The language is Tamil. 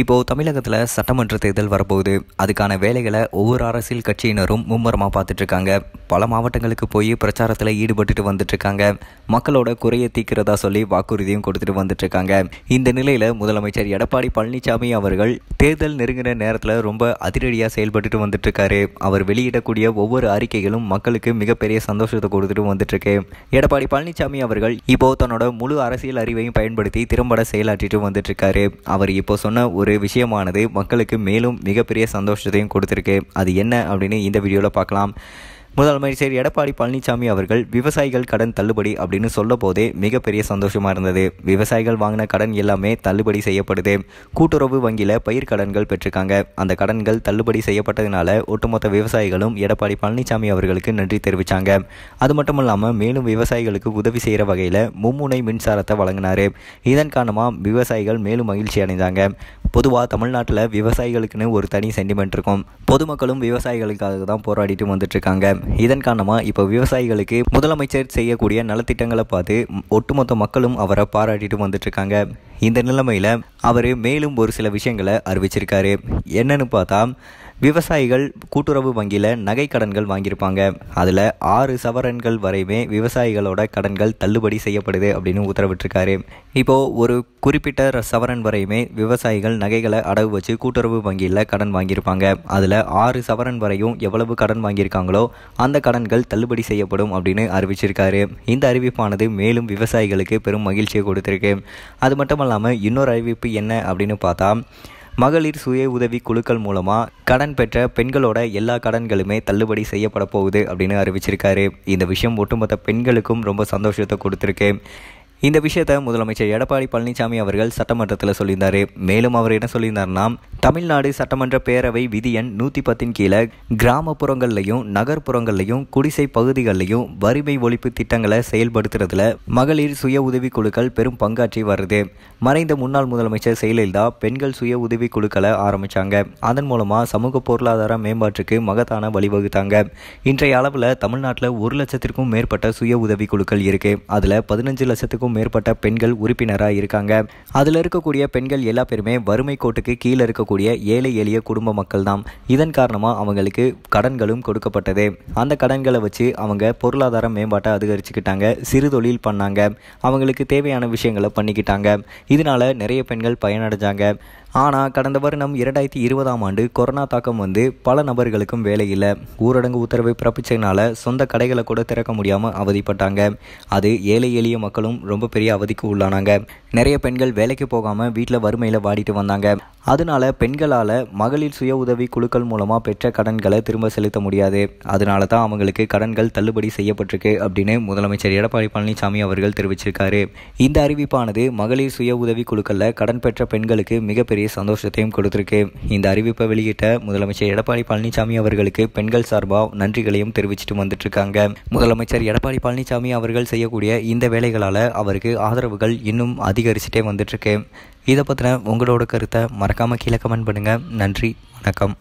இப்போது தமிழகத்தில் சட்டமன்ற தேர்தல் வரப்போகுது அதுக்கான வேலைகளை ஒவ்வொரு அரசியல் கட்சியினரும் மும்முரமாக பார்த்துட்ருக்காங்க பல மாவட்டங்களுக்கு போய் பிரச்சாரத்தில் ஈடுபட்டுட்டு வந்துட்டுருக்காங்க மக்களோட குறையை தீக்கிறதா சொல்லி வாக்குறுதியும் கொடுத்துட்டு வந்துட்டுருக்காங்க இந்த நிலையில் முதலமைச்சர் எடப்பாடி பழனிசாமி அவர்கள் தேர்தல் நெருங்கின நேரத்தில் ரொம்ப அதிரடியாக செயல்பட்டுட்டு வந்துட்டுருக்காரு அவர் வெளியிடக்கூடிய ஒவ்வொரு அறிக்கைகளும் மக்களுக்கு மிகப்பெரிய சந்தோஷத்தை கொடுத்துட்டு வந்துட்டுருக்கு எடப்பாடி பழனிசாமி அவர்கள் இப்போது தன்னோட முழு அரசியல் அறிவையும் பயன்படுத்தி திறம்பட செயலாற்றிட்டு வந்துட்டுருக்காரு அவர் இப்போ சொன்ன ஒரு விஷயமானது மக்களுக்கு மேலும் மிகப்பெரிய சந்தோஷத்தையும் கொடுத்துருக்கு அது என்ன அப்படின்னு இந்த வீடியோவில் பார்க்கலாம் முதலமைச்சர் எடப்பாடி பழனிசாமி அவர்கள் விவசாயிகள் கடன் தள்ளுபடி அப்படின்னு சொல்ல போதே மிகப்பெரிய சந்தோஷமாக இருந்தது விவசாயிகள் வாங்கின கடன் எல்லாமே தள்ளுபடி செய்யப்படுது கூட்டுறவு வங்கியில் பயிர் கடன்கள் பெற்றிருக்காங்க அந்த கடன்கள் தள்ளுபடி செய்யப்பட்டதுனால ஒட்டுமொத்த விவசாயிகளும் எடப்பாடி பழனிசாமி அவர்களுக்கு நன்றி தெரிவித்தாங்க அது மட்டும் இல்லாமல் மேலும் விவசாயிகளுக்கு உதவி செய்கிற வகையில் மும்முனை மின்சாரத்தை வழங்கினார் இதன் காரணமாக விவசாயிகள் மேலும் மகிழ்ச்சி அடைந்தாங்க பொதுவாக தமிழ்நாட்டில் விவசாயிகளுக்குன்னு ஒரு தனி சென்டிமெண்ட் இருக்கும் பொதுமக்களும் விவசாயிகளுக்காக தான் போராடிட்டு வந்துட்டுருக்காங்க இதன் காரணமாக இப்போ விவசாயிகளுக்கு முதலமைச்சர் செய்யக்கூடிய நலத்திட்டங்களை பார்த்து ஒட்டுமொத்த மக்களும் அவரை பாராட்டிட்டு வந்துட்டுருக்காங்க இந்த நிலைமையில் அவர் மேலும் ஒரு சில விஷயங்களை அறிவிச்சிருக்காரு என்னன்னு பார்த்தா விவசாயிகள் கூட்டுறவு வங்கியில் நகை கடன்கள் வாங்கியிருப்பாங்க அதில் ஆறு சவரன்கள் வரையுமே விவசாயிகளோட கடன்கள் தள்ளுபடி செய்யப்படுது அப்படின்னு உத்தரவிட்டிருக்காரு இப்போது ஒரு குறிப்பிட்ட சவரன் வரையுமே விவசாயிகள் நகைகளை அடகு வச்சு கூட்டுறவு வங்கியில் கடன் வாங்கியிருப்பாங்க அதில் ஆறு சவரன் வரையும் எவ்வளவு கடன் வாங்கியிருக்காங்களோ அந்த கடன்கள் தள்ளுபடி செய்யப்படும் அப்படின்னு அறிவிச்சிருக்காரு இந்த அறிவிப்பானது மேலும் விவசாயிகளுக்கு பெரும் மகிழ்ச்சியை கொடுத்துருக்கு அது மட்டும் இல்லாமல் இன்னொரு அறிவிப்பு என்ன அப்படின்னு பார்த்தா மகளிர் சுய உதவி குழுக்கள் மூலமாக கடன் பெற்ற பெண்களோட எல்லா கடன்களுமே தள்ளுபடி செய்யப்பட போகுது அப்படின்னு அறிவிச்சிருக்காரு இந்த விஷயம் ஒட்டுமொத்த பெண்களுக்கும் ரொம்ப சந்தோஷத்தை கொடுத்துருக்கு இந்த விஷயத்தை முதலமைச்சர் எடப்பாடி பழனிசாமி அவர்கள் சட்டமன்றத்தில் சொல்லியிருந்தார் மேலும் அவர் என்ன சொல்லியிருந்தார்னா தமிழ்நாடு சட்டமன்ற பேரவை விதி எண் நூற்றி பத்தின் கீழே கிராமப்புறங்கள்லையும் நகர்ப்புறங்கள்லையும் குடிசை பகுதிகளிலையும் வறுமை ஒழிப்பு திட்டங்களை செயல்படுத்துறதுல மகளிர் சுய உதவி குழுக்கள் பெரும் பங்காற்றி வருது மறைந்த முன்னாள் முதலமைச்சர் செயலலிதா பெண்கள் சுய உதவி குழுக்களை ஆரம்பித்தாங்க அதன் மூலமாக சமூக பொருளாதார மேம்பாட்டுக்கு மகத்தான வழிவகுத்தாங்க இன்றைய அளவில் தமிழ்நாட்டில் ஒரு லட்சத்திற்கும் மேற்பட்ட சுய உதவி குழுக்கள் இருக்குது அதில் பதினஞ்சு லட்சத்துக்கும் ஆயிரத்துக்கும் மேற்பட்ட பெண்கள் உறுப்பினராக இருக்காங்க அதில் இருக்கக்கூடிய பெண்கள் எல்லா பேருமே வறுமை கோட்டுக்கு கீழே இருக்கக்கூடிய ஏழை எளிய குடும்ப மக்கள் தான் இதன் காரணமாக அவங்களுக்கு கடன்களும் கொடுக்கப்பட்டது அந்த கடன்களை வச்சு அவங்க பொருளாதாரம் மேம்பாட்டை அதிகரிச்சுக்கிட்டாங்க சிறுதொழில் பண்ணாங்க அவங்களுக்கு தேவையான விஷயங்களை பண்ணிக்கிட்டாங்க இதனால் நிறைய பெண்கள் பயனடைஞ்சாங்க ஆனால் கடந்த வருடம் இரண்டாயிரத்தி இருபதாம் ஆண்டு கொரோனா தாக்கம் வந்து பல நபர்களுக்கும் வேலை இல்லை ஊரடங்கு உத்தரவை பிறப்பிச்சதுனால சொந்த கடைகளை கூட திறக்க முடியாமல் அவதிப்பட்டாங்க அது ஏழை எளிய மக்களும் ரொம்ப ரொம்ப பெரிய அவதிக்கு உள்ளானாங்க நிறைய பெண்கள் வேலைக்கு போகாமல் வீட்டில் வறுமையில் வாடிட்டு வந்தாங்க அதனால பெண்களால் மகளிர் சுய உதவி குழுக்கள் மூலமாக பெற்ற கடன்களை திரும்ப செலுத்த முடியாது அதனால தான் அவங்களுக்கு கடன்கள் தள்ளுபடி செய்யப்பட்டிருக்கு அப்படின்னு முதலமைச்சர் எடப்பாடி பழனிசாமி அவர்கள் தெரிவிச்சிருக்காரு இந்த அறிவிப்பானது மகளிர் சுய உதவி குழுக்களில் கடன் பெற்ற பெண்களுக்கு மிகப்பெரிய சந்தோஷத்தையும் கொடுத்துருக்கு இந்த அறிவிப்பை வெளியிட்ட முதலமைச்சர் எடப்பாடி பழனிசாமி அவர்களுக்கு பெண்கள் சார்பாக நன்றிகளையும் தெரிவிச்சிட்டு வந்துட்டு இருக்காங்க முதலமைச்சர் எடப்பாடி பழனிசாமி அவர்கள் செய்யக்கூடிய இந்த வேலைகளால் அவருக்கு ஆதரவுகள் இன்னும் அதிகரிச்சுட்டே வந்துட்டு இதை பற்றின உங்களோட கருத்தை மறக்காமல் கீழே கமெண்ட் பண்ணுங்கள் நன்றி வணக்கம்